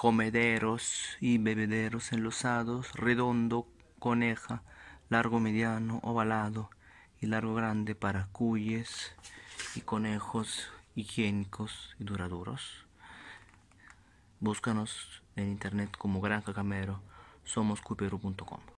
comederos y bebederos enlosados, redondo, coneja, largo mediano, ovalado y largo grande para cuyes y conejos higiénicos y duraduros. Búscanos en internet como Granja Camero, somos